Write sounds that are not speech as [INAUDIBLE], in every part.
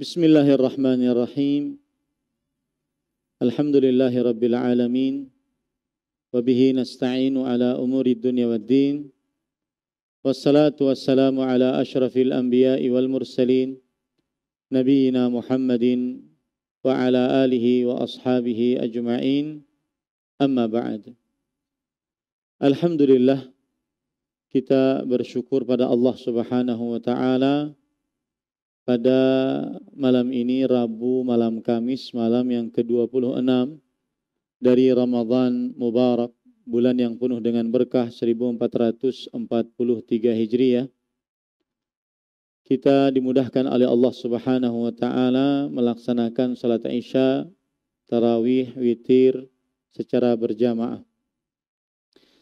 بسم الله الرحمن الرحيم الحمد لله رب العالمين وبه نستعين على أمور الدنيا والدين والصلاة والسلام على أشرف الأنبياء والمرسلين نبينا محمد وعلى آله وأصحابه أجمعين أما بعد الحمد لله kita bersyukur pada Allah Subhanahu wa taala pada malam ini Rabu malam Kamis malam yang ke-26 dari Ramadan Mubarak bulan yang penuh dengan berkah 1443 Hijriah kita dimudahkan oleh Allah Subhanahu wa taala melaksanakan salat Isya tarawih witir secara berjamaah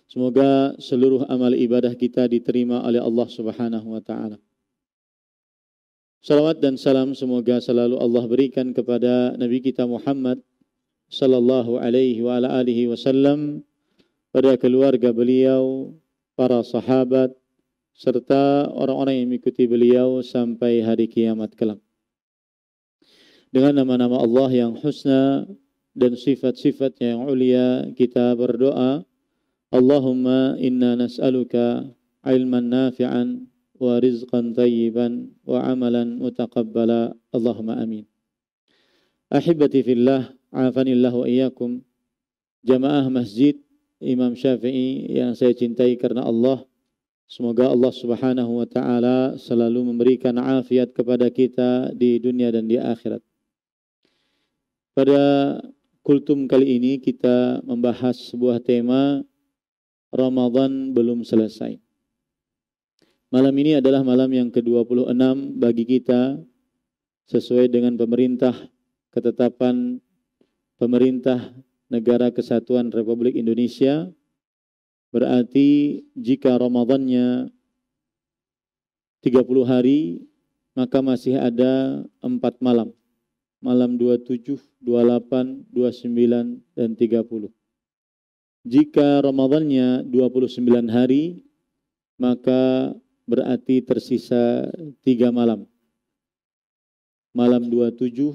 Semoga seluruh amal ibadah kita diterima oleh Allah Subhanahu wa taala. Salawat dan salam semoga selalu Allah berikan kepada Nabi kita Muhammad sallallahu alaihi wa ala alihi wasallam pada keluarga beliau, para sahabat serta orang-orang yang mengikuti beliau sampai hari kiamat kelak. Dengan nama-nama Allah yang husna dan sifat-sifatnya yang ulia, kita berdoa, Allahumma inna nas'aluka ilman nafi'an wa rizqan tayyiban wa amalan mutaqabbala Allahumma amin ahibati fillah afanillah wa iyyakum jamaah masjid Imam Syafi'i yang saya cintai karena Allah semoga Allah Subhanahu wa taala selalu memberikan afiat kepada kita di dunia dan di akhirat pada kultum kali ini kita membahas sebuah tema Ramadan belum selesai Malam ini adalah malam yang ke-26 bagi kita sesuai dengan pemerintah ketetapan pemerintah negara kesatuan Republik Indonesia berarti jika Ramadannya 30 hari maka masih ada 4 malam malam 27, 28, 29 dan 30 jika Ramadannya 29 hari maka berarti tersisa tiga malam. Malam 27,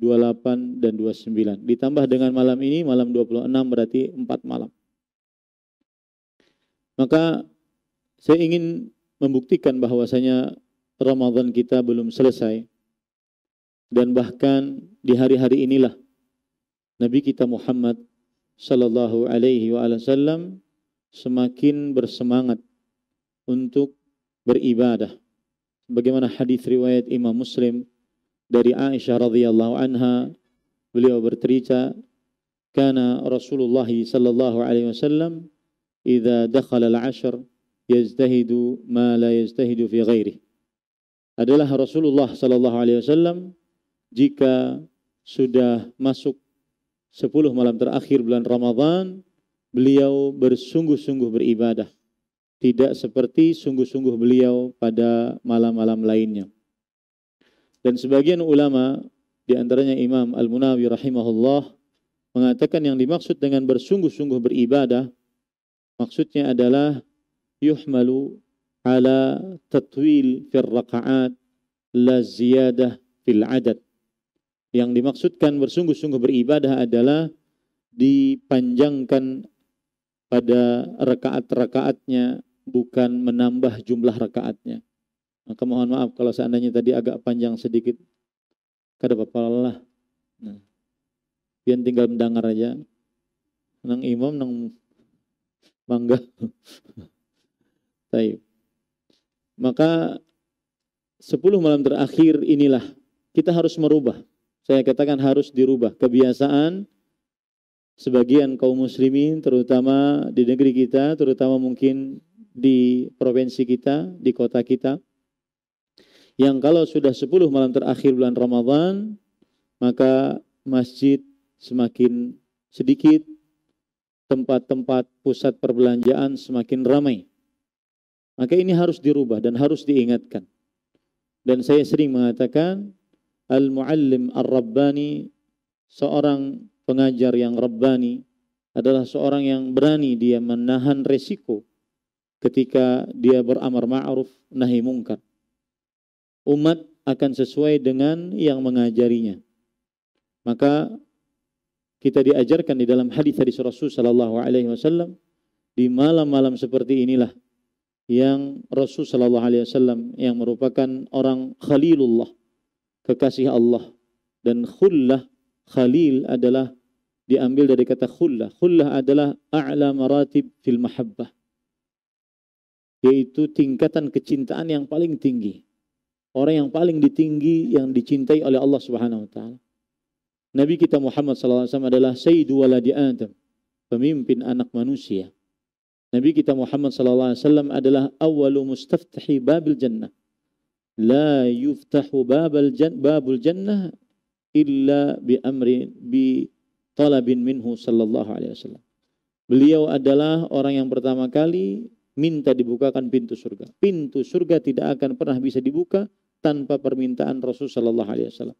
28, dan 29. Ditambah dengan malam ini, malam 26 berarti empat malam. Maka saya ingin membuktikan bahwasanya Ramadan kita belum selesai. Dan bahkan di hari-hari inilah Nabi kita Muhammad Sallallahu Alaihi Wasallam semakin bersemangat untuk beribadah. Bagaimana hadis riwayat Imam Muslim dari Aisyah radhiyallahu anha beliau bercerita kana Rasulullah sallallahu alaihi wasallam idza dakhala al-ashr yajtahidu ma la yajtahidu fi ghairi adalah Rasulullah sallallahu alaihi wasallam jika sudah masuk 10 malam terakhir bulan Ramadan beliau bersungguh-sungguh beribadah tidak seperti sungguh-sungguh beliau pada malam-malam lainnya. Dan sebagian ulama, di antaranya Imam Al-Munawi rahimahullah, mengatakan yang dimaksud dengan bersungguh-sungguh beribadah, maksudnya adalah yuhmalu ala tatwil fil raka'at la ziyadah fil adad. Yang dimaksudkan bersungguh-sungguh beribadah adalah dipanjangkan pada rakaat-rakaatnya bukan menambah jumlah rakaatnya. Maka mohon maaf kalau seandainya tadi agak panjang sedikit. Kada bapalah. Nah, pian tinggal mendengar aja. Nang imam nang mangga. Baik. [LAUGHS] Maka 10 malam terakhir inilah kita harus merubah. Saya katakan harus dirubah kebiasaan sebagian kaum muslimin terutama di negeri kita terutama mungkin di provinsi kita, di kota kita. Yang kalau sudah 10 malam terakhir bulan Ramadan, maka masjid semakin sedikit, tempat-tempat pusat perbelanjaan semakin ramai. Maka ini harus dirubah dan harus diingatkan. Dan saya sering mengatakan, Al-Muallim Ar-Rabbani, seorang pengajar yang Rabbani, adalah seorang yang berani dia menahan resiko ketika dia beramar ma'ruf nahi mungkar. Umat akan sesuai dengan yang mengajarinya. Maka kita diajarkan di dalam hadis dari Rasul sallallahu alaihi wasallam di malam-malam seperti inilah yang Rasul sallallahu alaihi wasallam yang merupakan orang khalilullah, kekasih Allah dan khullah khalil adalah diambil dari kata khullah. Khullah adalah a'la maratib fil mahabbah yaitu tingkatan kecintaan yang paling tinggi. Orang yang paling ditinggi yang dicintai oleh Allah Subhanahu wa taala. Nabi kita Muhammad Sallallahu Alaihi Wasallam adalah Sayyidu waladi Adam, pemimpin anak manusia. Nabi kita Muhammad Sallallahu Alaihi Wasallam adalah awalu mustaftahi babil jannah. La yuftahu babal jan, babul jannah illa bi amri bi talabin minhu sallallahu alaihi wasallam. Beliau adalah orang yang pertama kali minta dibukakan pintu surga. Pintu surga tidak akan pernah bisa dibuka tanpa permintaan Rasul Shallallahu Alaihi Wasallam.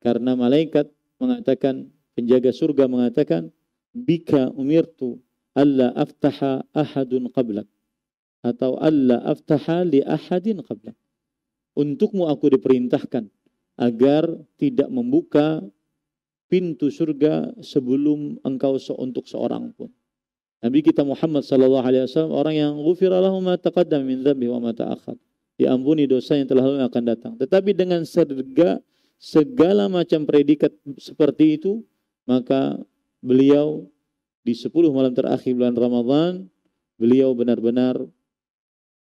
Karena malaikat mengatakan, penjaga surga mengatakan, bika umirtu Allah aftaha ahadun qablak atau Allah aftaha li ahadin qablak. Untukmu aku diperintahkan agar tidak membuka pintu surga sebelum engkau seuntuk seorang pun. Nabi kita Muhammad sallallahu alaihi wasallam orang yang ghufira lahu ma taqaddama min dhanbi wa ma ta'akhkhar. Diampuni dosa yang telah lalu yang akan datang. Tetapi dengan serga segala macam predikat seperti itu, maka beliau di 10 malam terakhir bulan Ramadhan beliau benar-benar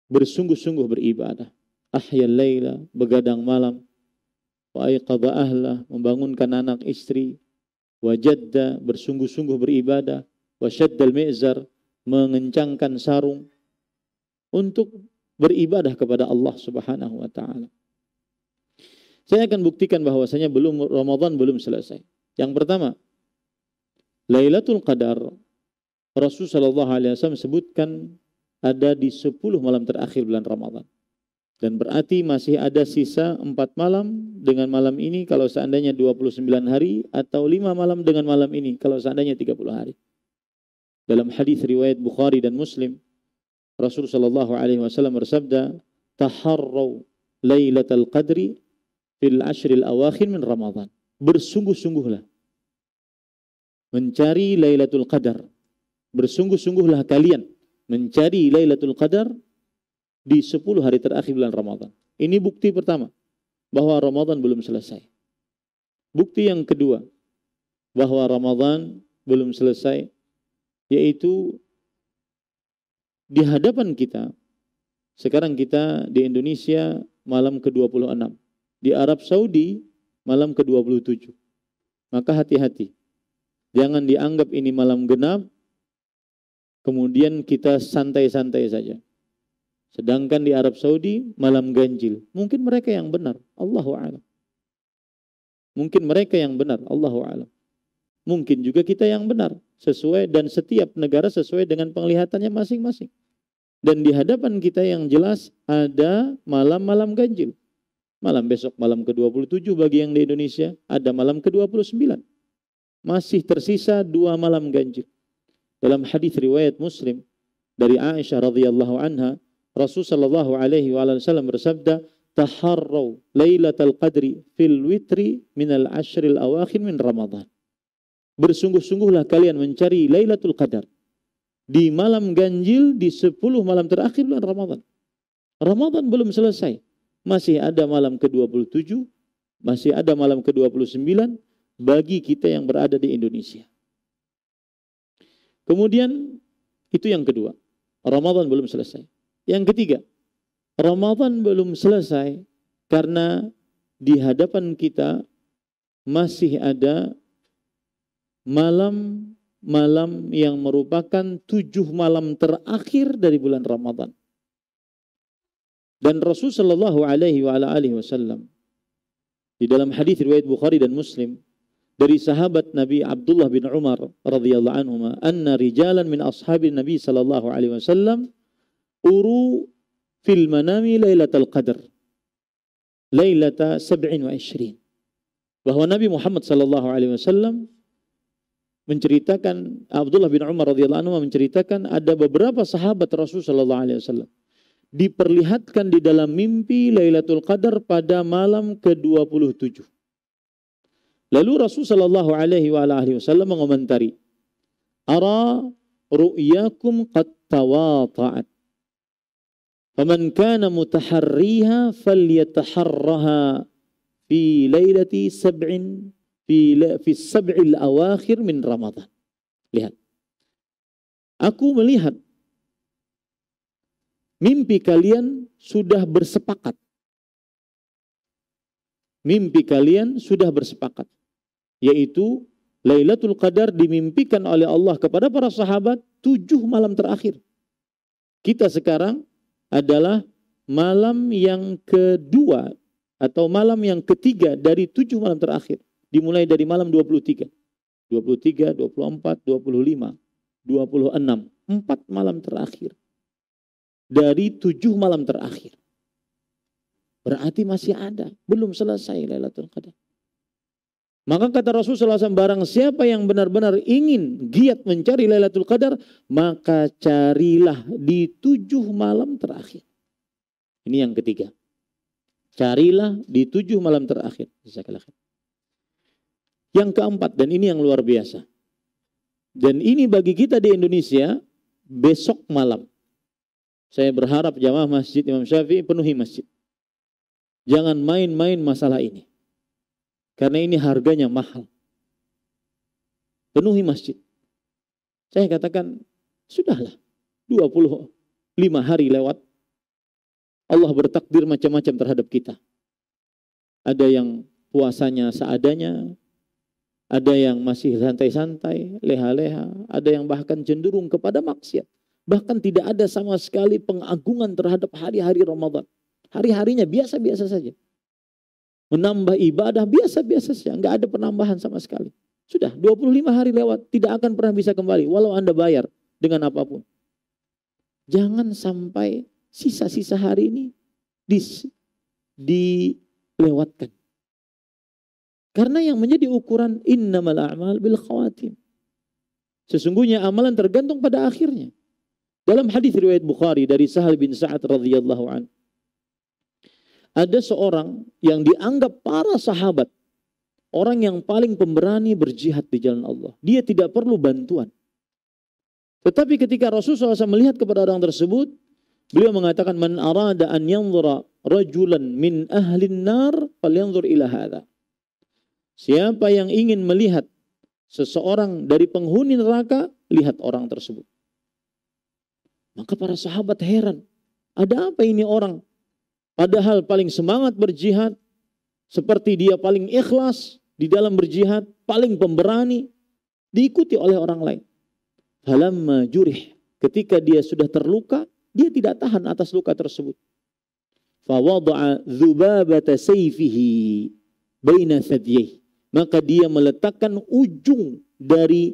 bersungguh-sungguh beribadah. Ahya laila, begadang malam, wa ayqaba ahlah, membangunkan anak istri, wajadda, bersungguh-sungguh beribadah, wasyaddal mi'zar mengencangkan sarung untuk beribadah kepada Allah Subhanahu wa taala. Saya akan buktikan bahwasanya belum Ramadan belum selesai. Yang pertama, Lailatul Qadar Rasul sallallahu alaihi wasallam sebutkan ada di 10 malam terakhir bulan Ramadan. Dan berarti masih ada sisa 4 malam dengan malam ini kalau seandainya 29 hari atau 5 malam dengan malam ini kalau seandainya 30 hari. Dalam hadis riwayat Bukhari dan Muslim, Rasul sallallahu alaihi wasallam bersabda, "Taharrau Lailatul Qadri fil ashril awakhir min ramadhan Bersungguh-sungguhlah mencari Lailatul Qadar. Bersungguh-sungguhlah kalian mencari Lailatul Qadar di 10 hari terakhir bulan Ramadhan Ini bukti pertama bahwa Ramadhan belum selesai. Bukti yang kedua bahwa Ramadhan belum selesai yaitu di hadapan kita. Sekarang kita di Indonesia malam ke-26. Di Arab Saudi malam ke-27. Maka hati-hati. Jangan dianggap ini malam genap, kemudian kita santai-santai saja. Sedangkan di Arab Saudi malam ganjil. Mungkin mereka yang benar, Allahu a'lam. Mungkin mereka yang benar, Allahu a'lam. Mungkin juga kita yang benar, sesuai dan setiap negara sesuai dengan penglihatannya masing-masing. Dan di hadapan kita yang jelas ada malam-malam ganjil. Malam besok malam ke-27 bagi yang di Indonesia, ada malam ke-29. Masih tersisa dua malam ganjil. Dalam hadis riwayat Muslim dari Aisyah radhiyallahu anha, Rasul sallallahu alaihi wasallam bersabda, "Taharrau lailatal qadri fil witri al ashril awakhir min Ramadan." bersungguh-sungguhlah kalian mencari Lailatul Qadar. Di malam ganjil di 10 malam terakhir bulan Ramadan. Ramadan belum selesai. Masih ada malam ke-27, masih ada malam ke-29 bagi kita yang berada di Indonesia. Kemudian itu yang kedua. Ramadan belum selesai. Yang ketiga, Ramadan belum selesai karena di hadapan kita masih ada malam-malam yang merupakan tujuh malam terakhir dari bulan Ramadan. Dan Rasul Shallallahu Alaihi Wasallam di dalam hadis riwayat Bukhari dan Muslim dari sahabat Nabi Abdullah bin Umar radhiyallahu anhu, anna rijalan min ashabi Nabi Shallallahu Alaihi Wasallam uru fil manami lailatul qadr lailata 27 bahwa Nabi Muhammad sallallahu alaihi wasallam menceritakan Abdullah bin Umar radhiyallahu anhu menceritakan ada beberapa sahabat Rasul sallallahu alaihi wasallam diperlihatkan di dalam mimpi Lailatul Qadar pada malam ke-27. Lalu Rasul sallallahu alaihi wa alihi wasallam mengomentari, "Ara ru'yakum qad tawata'at." Faman kana mutaharriha falyataharraha fi lailati sab'in fi fi sab'il awakhir min Ramadan. Lihat. Aku melihat mimpi kalian sudah bersepakat. Mimpi kalian sudah bersepakat, yaitu Lailatul Qadar dimimpikan oleh Allah kepada para sahabat tujuh malam terakhir. Kita sekarang adalah malam yang kedua atau malam yang ketiga dari tujuh malam terakhir dimulai dari malam 23, 23, 24, 25, 26, empat malam terakhir. Dari tujuh malam terakhir. Berarti masih ada, belum selesai Lailatul Qadar. Maka kata Rasulullah SAW, barang siapa yang benar-benar ingin giat mencari Lailatul Qadar, maka carilah di tujuh malam terakhir. Ini yang ketiga. Carilah di tujuh malam terakhir. Jazakallah khair. Yang keempat, dan ini yang luar biasa. Dan ini bagi kita di Indonesia, besok malam. Saya berharap jamaah masjid Imam Syafi'i penuhi masjid. Jangan main-main masalah ini. Karena ini harganya mahal. Penuhi masjid. Saya katakan, sudahlah. 25 hari lewat. Allah bertakdir macam-macam terhadap kita. Ada yang puasanya seadanya, ada yang masih santai-santai, leha-leha. Ada yang bahkan cenderung kepada maksiat. Bahkan tidak ada sama sekali pengagungan terhadap hari-hari Ramadan. Hari-harinya biasa-biasa saja. Menambah ibadah biasa-biasa saja. Enggak ada penambahan sama sekali. Sudah 25 hari lewat tidak akan pernah bisa kembali. Walau Anda bayar dengan apapun. Jangan sampai sisa-sisa hari ini dilewatkan. Karena yang menjadi ukuran innamal a'mal bil khawatim. Sesungguhnya amalan tergantung pada akhirnya. Dalam hadis riwayat Bukhari dari Sahal bin Sa'ad radhiyallahu an. Ada seorang yang dianggap para sahabat orang yang paling pemberani berjihad di jalan Allah. Dia tidak perlu bantuan. Tetapi ketika Rasul SAW melihat kepada orang tersebut, beliau mengatakan man arada an yanzura rajulan min ahli nar falyanzur ila hadha. Siapa yang ingin melihat seseorang dari penghuni neraka, lihat orang tersebut. Maka para sahabat heran, ada apa ini orang? Padahal paling semangat berjihad, seperti dia paling ikhlas di dalam berjihad, paling pemberani, diikuti oleh orang lain. Halam jurih, ketika dia sudah terluka, dia tidak tahan atas luka tersebut. Fawadu'a zubabata sayfihi baina thadyihi maka dia meletakkan ujung dari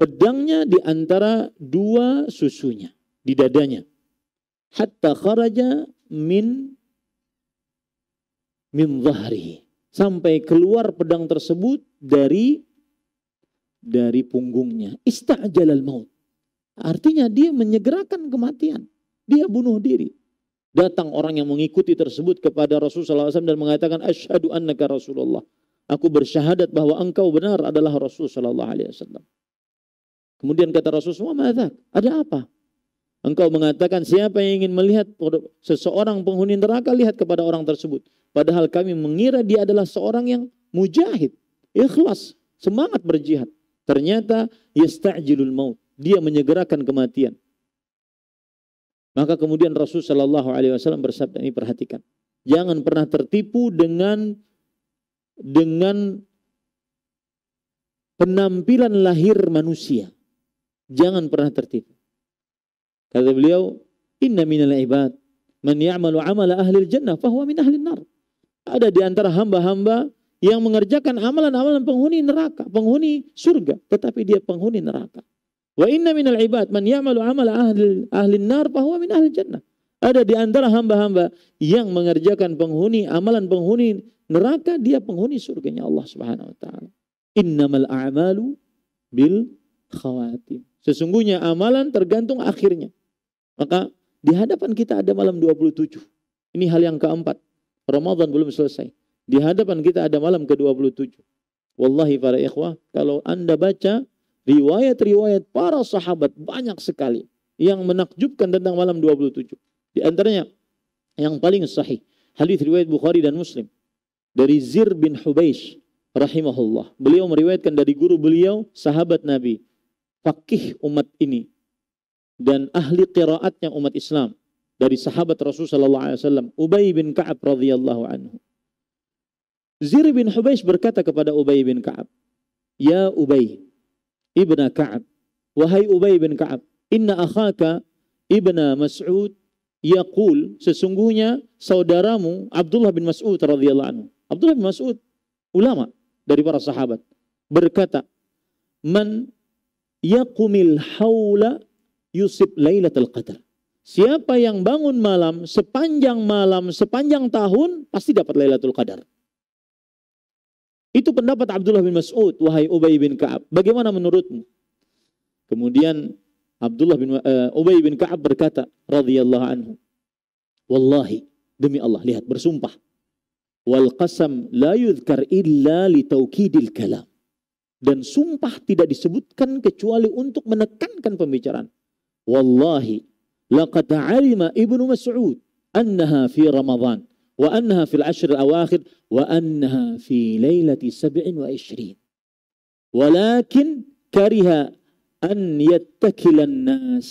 pedangnya di antara dua susunya di dadanya hatta kharaja min min zahri sampai keluar pedang tersebut dari dari punggungnya istajalal maut artinya dia menyegerakan kematian dia bunuh diri datang orang yang mengikuti tersebut kepada Rasulullah SAW dan mengatakan asyhadu annaka Rasulullah Aku bersyahadat bahwa engkau benar adalah Rasul Shallallahu Alaihi Wasallam. Kemudian kata Rasul semua Ada apa? Engkau mengatakan siapa yang ingin melihat seseorang penghuni neraka lihat kepada orang tersebut. Padahal kami mengira dia adalah seorang yang mujahid, ikhlas, semangat berjihad. Ternyata yasta'jilul maut. Dia menyegerakan kematian. Maka kemudian Rasul Shallallahu Alaihi Wasallam bersabda ini perhatikan, jangan pernah tertipu dengan dengan penampilan lahir manusia. Jangan pernah tertipu. Kata beliau, "Inna minal ibad man ya'malu 'amala ahli jannah fahuwa min ahli nar." Ada di antara hamba-hamba yang mengerjakan amalan-amalan penghuni neraka, penghuni surga, tetapi dia penghuni neraka. Wa inna minal ibad man ya'malu 'amala ahli ahli nar fahuwa min ahli jannah. Ada di antara hamba-hamba yang mengerjakan penghuni amalan penghuni neraka dia penghuni surganya Allah Subhanahu wa taala. Innamal a'malu bil khawatim. Sesungguhnya amalan tergantung akhirnya. Maka di hadapan kita ada malam 27. Ini hal yang keempat. Ramadan belum selesai. Di hadapan kita ada malam ke-27. Wallahi para ikhwah, kalau Anda baca riwayat-riwayat para sahabat banyak sekali yang menakjubkan tentang malam 27. Di antaranya yang paling sahih hadis riwayat Bukhari dan Muslim dari Zir bin Hubeish rahimahullah. Beliau meriwayatkan dari guru beliau, sahabat Nabi, fakih umat ini dan ahli qiraatnya umat Islam dari sahabat Rasul sallallahu alaihi wasallam Ubay bin Ka'ab radhiyallahu anhu. Zir bin Hubeish berkata kepada Ubay bin Ka'ab, "Ya Ubay, ibna Ka'ab, wahai Ubay bin Ka'ab, inna akhaka ibna Mas'ud yaqul sesungguhnya saudaramu Abdullah bin Mas'ud radhiyallahu anhu Abdullah bin Mas'ud, ulama dari para sahabat, berkata, "Man yaqumil haula yusib lailatul qadar." Siapa yang bangun malam sepanjang malam sepanjang tahun pasti dapat Lailatul Qadar. Itu pendapat Abdullah bin Mas'ud wahai Ubay bin Ka'ab. Bagaimana menurutmu? Kemudian Abdullah bin uh, Ubay bin Ka'ab berkata radhiyallahu anhu, "Wallahi, demi Allah, lihat bersumpah. Wal qasam la yudhkar illa litaukidil kalam. Dan sumpah tidak disebutkan kecuali untuk menekankan pembicaraan. Wallahi laqad alima Ibnu Mas'ud annaha fi Ramadan wa annaha fil ashr al-awakhir wa annaha fi lailati ishrin Walakin kariha an yattakilan nas.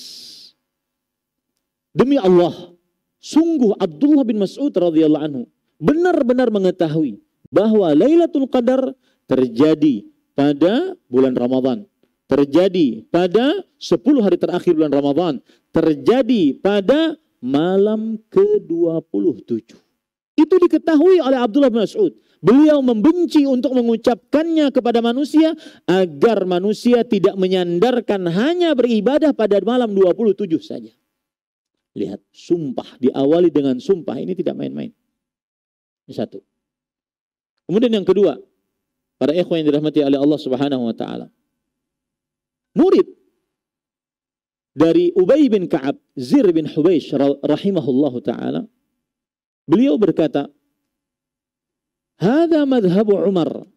Demi Allah, sungguh Abdullah bin Mas'ud radhiyallahu anhu benar-benar mengetahui bahwa Lailatul Qadar terjadi pada bulan Ramadhan terjadi pada 10 hari terakhir bulan Ramadhan terjadi pada malam ke-27. Itu diketahui oleh Abdullah bin Mas'ud. Beliau membenci untuk mengucapkannya kepada manusia agar manusia tidak menyandarkan hanya beribadah pada malam 27 saja. Lihat, sumpah diawali dengan sumpah ini tidak main-main. Ini satu. Kemudian yang kedua, para ikhwan yang dirahmati oleh Allah Subhanahu wa taala. Murid dari Ubay bin Ka'ab, Zir bin Hubaysh rahimahullahu taala. Beliau berkata, "Hadza madhhabu Umar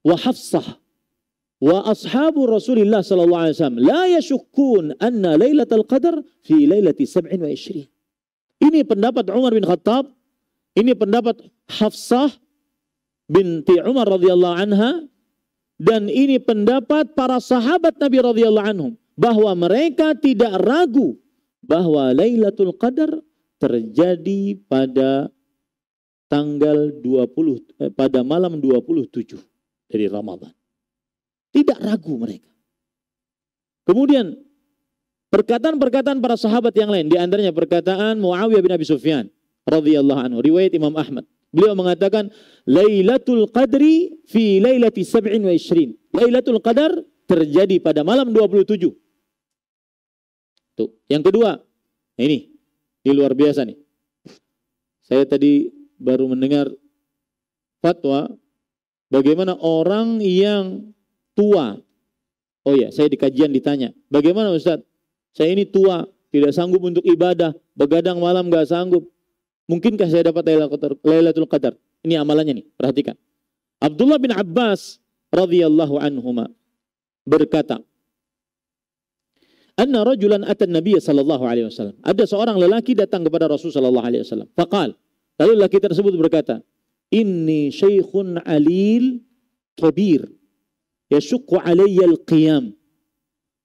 wa Hafsah wa ashabu Rasulillah sallallahu alaihi wasallam la yashukkun anna lailatul qadar fi lailati 27." Ini pendapat Umar bin Khattab ini pendapat Hafsah binti Umar radhiyallahu anha dan ini pendapat para sahabat Nabi radhiyallahu anhum bahwa mereka tidak ragu bahwa Lailatul Qadar terjadi pada tanggal 20 eh, pada malam 27 dari Ramadan. Tidak ragu mereka. Kemudian perkataan-perkataan para sahabat yang lain di antaranya perkataan Muawiyah bin Abi Sufyan radhiyallahu anhu riwayat Imam Ahmad beliau mengatakan Lailatul Qadri fi lailati sab'in wa ishrin Lailatul Qadar terjadi pada malam 27 tuh yang kedua nah, ini ini luar biasa nih saya tadi baru mendengar fatwa bagaimana orang yang tua oh ya saya di kajian ditanya bagaimana Ustaz? saya ini tua tidak sanggup untuk ibadah begadang malam gak sanggup Mungkinkah saya dapat Lailatul Qadar? Ini amalannya nih, perhatikan. Abdullah bin Abbas radhiyallahu anhuma berkata, "Anna rajulan atan Nabi sallallahu alaihi wasallam." Ada seorang lelaki datang kepada Rasul sallallahu alaihi wasallam. Faqal, lalu lelaki tersebut berkata, "Inni syaikhun alil kabir yashuqqu alayya al-qiyam."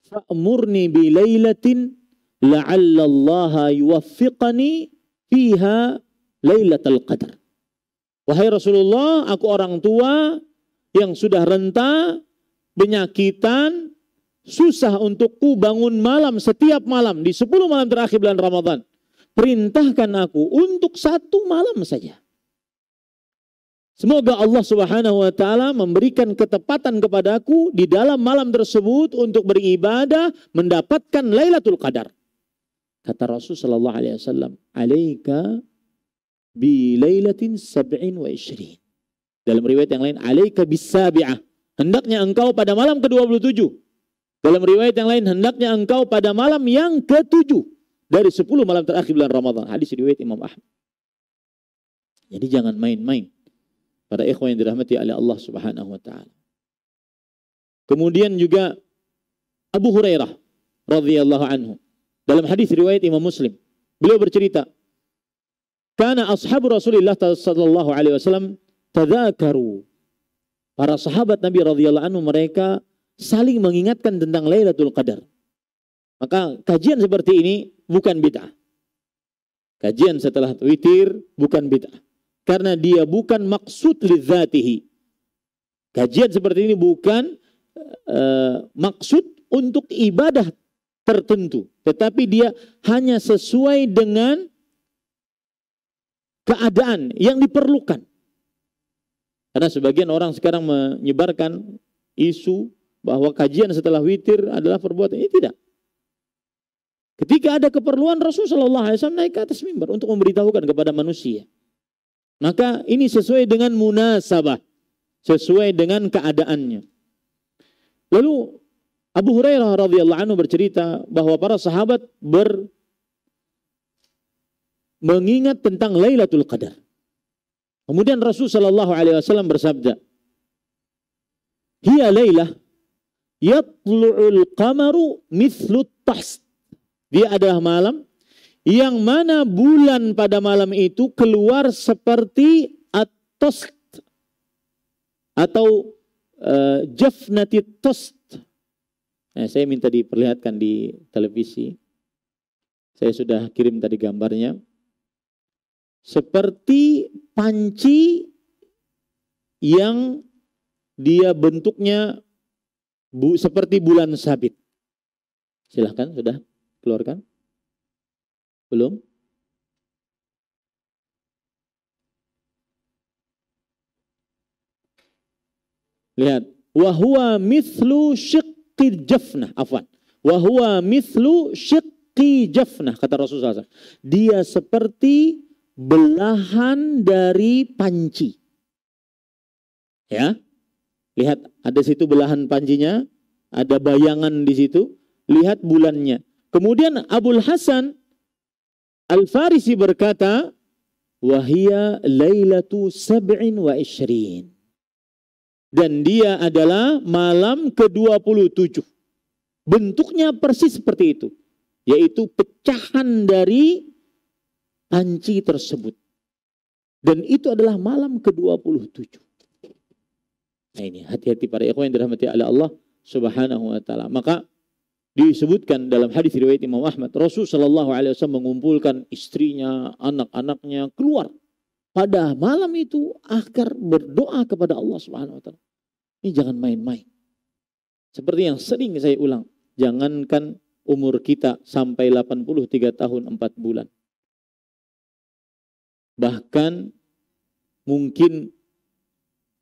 fa'murni bi lailatin la'alla Allah yuwaffiqani fiha lailatul qadar. Wahai Rasulullah, aku orang tua yang sudah renta, penyakitan, susah untukku bangun malam setiap malam di 10 malam terakhir bulan Ramadan. Perintahkan aku untuk satu malam saja. Semoga Allah Subhanahu wa taala memberikan ketepatan kepadaku di dalam malam tersebut untuk beribadah mendapatkan Lailatul Qadar. Kata Rasul Sallallahu Alaihi Wasallam, alaika bilailatin sab'in wa ishrin. Dalam riwayat yang lain, alaika bisabi'ah. Hendaknya engkau pada malam ke-27. Dalam riwayat yang lain, hendaknya engkau pada malam yang ke-7. Dari 10 malam terakhir bulan Ramadan. Hadis riwayat Imam Ahmad. Jadi jangan main-main. pada ikhwan yang dirahmati oleh Allah subhanahu wa ta'ala. Kemudian juga Abu Hurairah radhiyallahu anhu dalam hadis riwayat Imam Muslim, beliau bercerita, karena ashabu Rasulullah sallallahu alaihi wasallam tadzakaru." Para sahabat Nabi radhiyallahu anhu mereka saling mengingatkan tentang Lailatul Qadar. Maka kajian seperti ini bukan bid'ah. Kajian setelah witir bukan bid'ah. Karena dia bukan maksud lidzatihi. Kajian seperti ini bukan uh, maksud untuk ibadah tertentu, tetapi dia hanya sesuai dengan keadaan yang diperlukan. Karena sebagian orang sekarang menyebarkan isu bahwa kajian setelah witir adalah perbuatan ini tidak. Ketika ada keperluan Rasul Shallallahu Alaihi Wasallam naik ke atas mimbar untuk memberitahukan kepada manusia. Maka ini sesuai dengan munasabah, sesuai dengan keadaannya. Lalu Abu Hurairah radhiyallahu anhu bercerita bahwa para sahabat ber mengingat tentang Lailatul Qadar. Kemudian Rasul Shallallahu alaihi wasallam bersabda, "Hiya lailah yatlu'ul qamaru mithlu tahs." Dia adalah malam yang mana bulan pada malam itu keluar seperti at atau uh, jafnati tost Nah, saya minta diperlihatkan di televisi. Saya sudah kirim tadi gambarnya. Seperti panci yang dia bentuknya bu, seperti bulan sabit. Silahkan, sudah keluarkan. Belum? Lihat, wahwa mislu syiq syiqqi jafnah, afwan. Wa huwa mithlu syiqqi jafnah, kata Rasulullah SAW. Dia seperti belahan dari panci. Ya. Lihat ada situ belahan pancinya, ada bayangan di situ, lihat bulannya. Kemudian Abul Hasan Al-Farisi berkata, wahia lailatu sab'in wa ishrin. Dan dia adalah malam ke-27. Bentuknya persis seperti itu. Yaitu pecahan dari anci tersebut. Dan itu adalah malam ke-27. Nah ini hati-hati para ikhwan yang dirahmati oleh Allah subhanahu wa ta'ala. Maka disebutkan dalam hadis riwayat Imam Ahmad, Rasul Shallallahu Alaihi Wasallam mengumpulkan istrinya, anak-anaknya keluar pada malam itu akar berdoa kepada Allah Subhanahu wa taala. Ini jangan main-main. Seperti yang sering saya ulang, jangankan umur kita sampai 83 tahun 4 bulan. Bahkan mungkin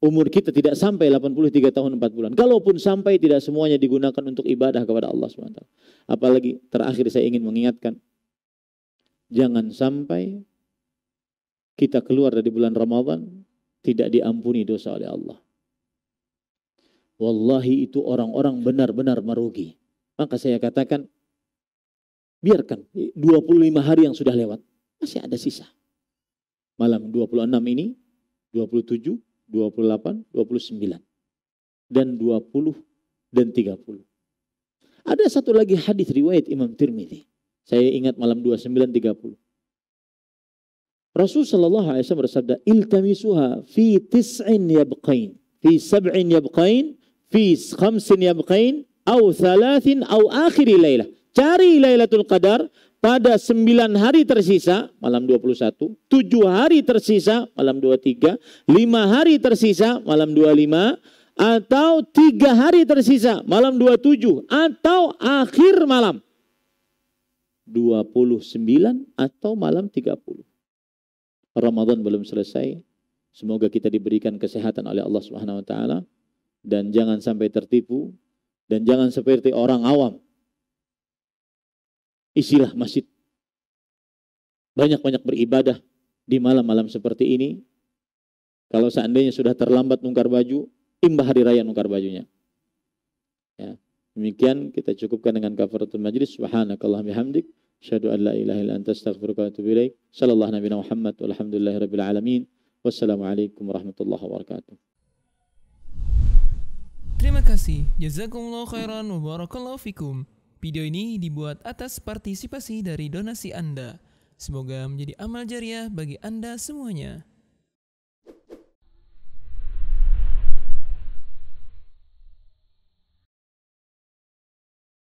umur kita tidak sampai 83 tahun 4 bulan. Kalaupun sampai tidak semuanya digunakan untuk ibadah kepada Allah Subhanahu SWT. Apalagi terakhir saya ingin mengingatkan. Jangan sampai kita keluar dari bulan Ramadan tidak diampuni dosa oleh Allah. Wallahi itu orang-orang benar-benar merugi. Maka saya katakan biarkan 25 hari yang sudah lewat masih ada sisa. Malam 26 ini, 27, 28, 29 dan 20 dan 30. Ada satu lagi hadis riwayat Imam Tirmidzi. Saya ingat malam 29 30. Rasul sallallahu alaihi wasallam bersabda, "Iltamisuha fi tis'in yabqain, fi sab'in yabqain, fi khamsin yabqain, au thalathin au akhir lailah." Cari Lailatul Qadar pada sembilan hari tersisa, malam 21, tujuh hari tersisa, malam 23, lima hari tersisa, malam 25, atau tiga hari tersisa, malam 27, atau akhir malam 29 atau malam 30. Ramadan belum selesai. Semoga kita diberikan kesehatan oleh Allah Subhanahu wa taala dan jangan sampai tertipu dan jangan seperti orang awam. Isilah masjid. Banyak-banyak beribadah di malam-malam seperti ini. Kalau seandainya sudah terlambat nungkar baju, imbah hari raya nungkar bajunya. Ya. Demikian kita cukupkan dengan kafaratul majlis. Subhanakallahumma hamdik. Asyhadu an la ilaha illa anta astaghfiruka wa atubu ilaik. Sallallahu Nabi Muhammad walhamdulillahi rabbil alamin. Wassalamualaikum warahmatullahi wabarakatuh. Terima kasih. Jazakumullah khairan wa barakallahu fikum. Video ini dibuat atas partisipasi dari donasi Anda. Semoga menjadi amal jariah bagi Anda semuanya.